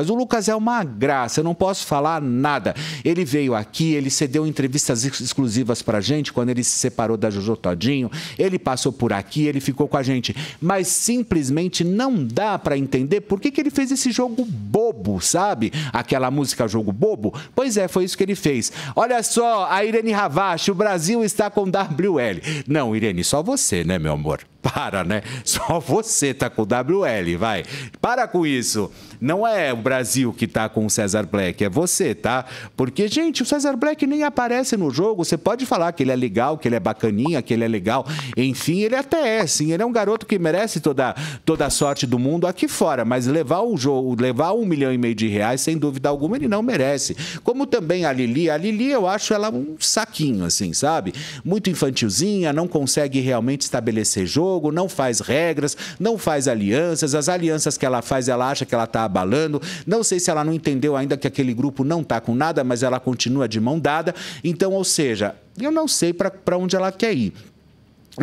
Lucas. O Lucas é uma graça, eu não posso falar nada. Ele veio aqui, ele cedeu entrevistas exclusivas pra gente quando ele se separou da Jojo Todinho, ele passou por aqui, ele ficou com a gente. Mas simplesmente não dá para entender por que, que ele fez esse jogo bom bobo, sabe? Aquela música Jogo Bobo. Pois é, foi isso que ele fez. Olha só, a Irene Ravache, o Brasil está com WL. Não, Irene, só você, né, meu amor? Para, né? Só você tá com WL, vai. Para com isso. Não é o Brasil que tá com o César Black, é você, tá? Porque, gente, o César Black nem aparece no jogo. Você pode falar que ele é legal, que ele é bacaninha, que ele é legal. Enfim, ele até é, sim. Ele é um garoto que merece toda, toda a sorte do mundo aqui fora. Mas levar o jogo, levar um milhão milhão e meio de reais, sem dúvida alguma, ele não merece. Como também a Lili. A Lili, eu acho ela um saquinho, assim, sabe? Muito infantilzinha, não consegue realmente estabelecer jogo, não faz regras, não faz alianças. As alianças que ela faz, ela acha que ela está abalando. Não sei se ela não entendeu ainda que aquele grupo não está com nada, mas ela continua de mão dada. Então, ou seja, eu não sei para onde ela quer ir.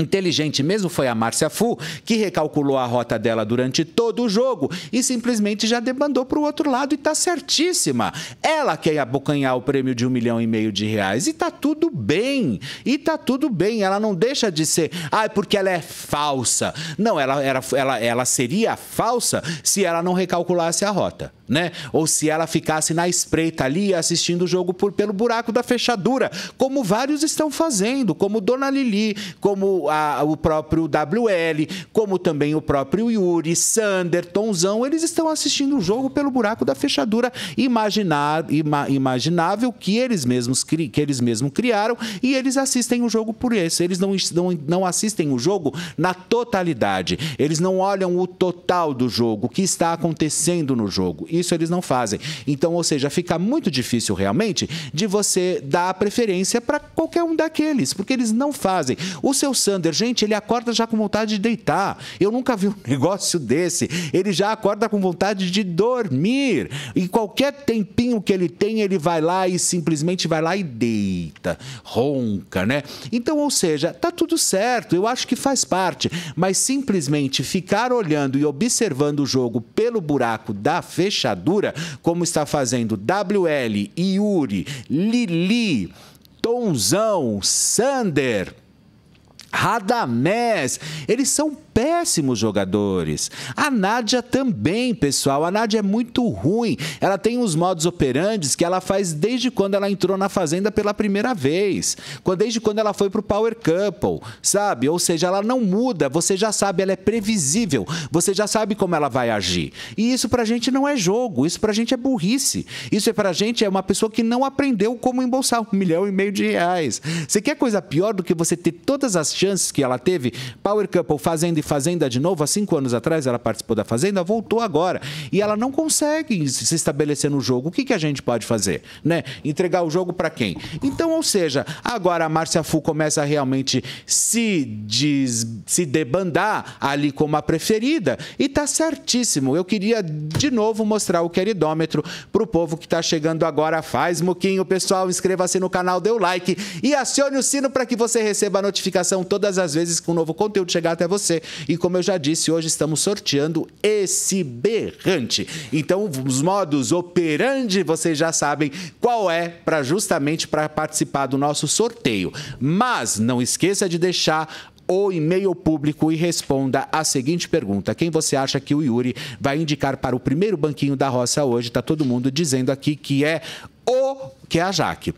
Inteligente mesmo foi a Márcia Fu, que recalculou a rota dela durante todo o jogo e simplesmente já debandou para o outro lado e está certíssima. Ela quer abocanhar o prêmio de um milhão e meio de reais e está tudo bem. E está tudo bem. Ela não deixa de ser, ah, é porque ela é falsa. Não, ela, era, ela, ela seria falsa se ela não recalculasse a rota né? Ou se ela ficasse na espreita ali assistindo o jogo por pelo buraco da fechadura, como vários estão fazendo, como Dona Lili, como a, o próprio WL, como também o próprio Yuri, Sander, Tonzão, eles estão assistindo o jogo pelo buraco da fechadura imaginar, ima, imaginável que eles mesmos que eles criaram e eles assistem o jogo por isso. Eles não, não, não assistem o jogo na totalidade. Eles não olham o total do jogo, o que está acontecendo no jogo isso eles não fazem. Então, ou seja, fica muito difícil realmente de você dar a preferência para qualquer um daqueles, porque eles não fazem. O seu Sander, gente, ele acorda já com vontade de deitar. Eu nunca vi um negócio desse. Ele já acorda com vontade de dormir. E qualquer tempinho que ele tem, ele vai lá e simplesmente vai lá e deita, ronca, né? Então, ou seja, tá tudo certo, eu acho que faz parte, mas simplesmente ficar olhando e observando o jogo pelo buraco da fechada rachadura, como está fazendo WL, Yuri, Lili, Tonzão, Sander. Radamés. Eles são péssimos jogadores. A Nádia também, pessoal. A Nádia é muito ruim. Ela tem uns modos operantes que ela faz desde quando ela entrou na Fazenda pela primeira vez. Desde quando ela foi pro Power Couple, sabe? Ou seja, ela não muda. Você já sabe, ela é previsível. Você já sabe como ela vai agir. E isso pra gente não é jogo. Isso pra gente é burrice. Isso é pra gente é uma pessoa que não aprendeu como embolsar um milhão e meio de reais. Você quer coisa pior do que você ter todas as chances chances que ela teve. Power Couple, Fazenda e Fazenda de novo, há cinco anos atrás ela participou da Fazenda, voltou agora. E ela não consegue se estabelecer no jogo. O que, que a gente pode fazer? Né? Entregar o jogo para quem? Então, ou seja, agora a Márcia Fu começa a realmente se, des, se debandar ali como a preferida. E tá certíssimo. Eu queria de novo mostrar o queridômetro pro povo que está chegando agora. Faz muquinho, pessoal. Inscreva-se no canal, dê o like e acione o sino para que você receba a notificação todas as vezes que um novo conteúdo chegar até você. E como eu já disse, hoje estamos sorteando esse berrante. Então, os modos operandi, vocês já sabem qual é para justamente para participar do nosso sorteio. Mas não esqueça de deixar o e-mail público e responda a seguinte pergunta: quem você acha que o Yuri vai indicar para o primeiro banquinho da roça hoje? está todo mundo dizendo aqui que é que é a Jaque.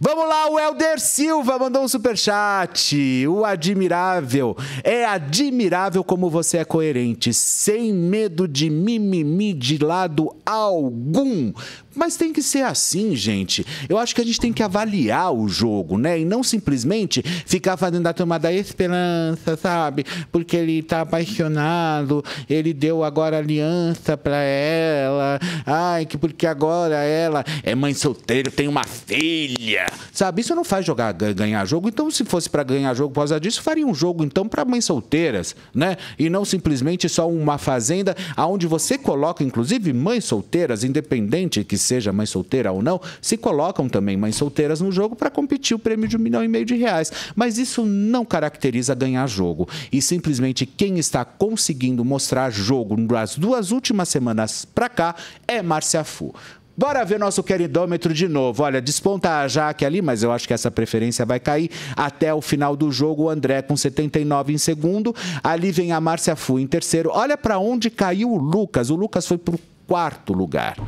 Vamos lá, o Helder Silva mandou um super chat. O admirável. É admirável como você é coerente, sem medo de mimimi de lado algum. Mas tem que ser assim, gente. Eu acho que a gente tem que avaliar o jogo, né? E não simplesmente ficar fazendo a da esperança, sabe? Porque ele tá apaixonado, ele deu agora aliança pra ela. Ai, que porque agora ela é mãe solteira, tem uma uma filha. Sabe, isso não faz jogar ganhar jogo. Então, se fosse para ganhar jogo por causa disso, faria um jogo então para mães solteiras, né? E não simplesmente só uma fazenda aonde você coloca inclusive mães solteiras, independente que seja mãe solteira ou não, se colocam também mães solteiras no jogo para competir o prêmio de um milhão e meio de reais. Mas isso não caracteriza ganhar jogo. E simplesmente quem está conseguindo mostrar jogo nas duas últimas semanas para cá é Márcia Fu. Bora ver nosso queridômetro de novo. Olha, desponta a Jaque ali, mas eu acho que essa preferência vai cair. Até o final do jogo, o André com 79 em segundo. Ali vem a Márcia Fu em terceiro. Olha para onde caiu o Lucas. O Lucas foi para o quarto lugar.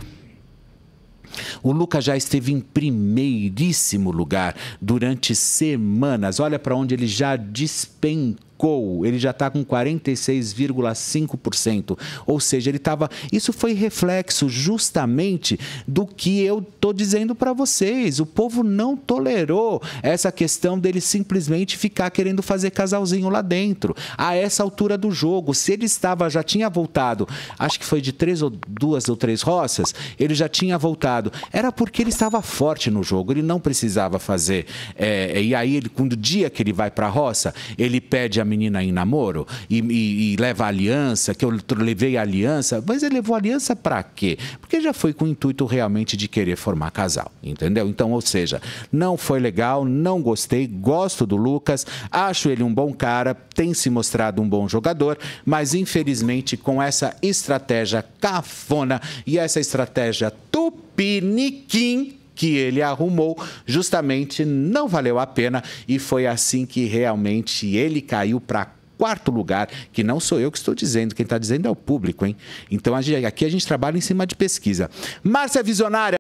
O Lucas já esteve em primeiríssimo lugar durante semanas. Olha para onde ele já despencou ficou, ele já está com 46,5%. Ou seja, ele estava. Isso foi reflexo justamente do que eu estou dizendo para vocês. O povo não tolerou essa questão dele simplesmente ficar querendo fazer casalzinho lá dentro. A essa altura do jogo, se ele estava, já tinha voltado, acho que foi de três ou duas ou três roças, ele já tinha voltado. Era porque ele estava forte no jogo, ele não precisava fazer. É, é e aí, ele, quando o dia que ele vai para a roça, ele pede a menina em namoro e, e, e leva aliança, que eu levei aliança, mas ele levou aliança para quê? Porque já foi com o intuito realmente de querer formar casal, entendeu? Então, ou seja, não foi legal, não gostei, gosto do Lucas, acho ele um bom cara, tem se mostrado um bom jogador, mas infelizmente com essa estratégia cafona e essa estratégia tupiniquim que ele arrumou justamente não valeu a pena e foi assim que realmente ele caiu para quarto lugar, que não sou eu que estou dizendo, quem está dizendo é o público, hein? Então aqui a gente trabalha em cima de pesquisa. Márcia Visionária.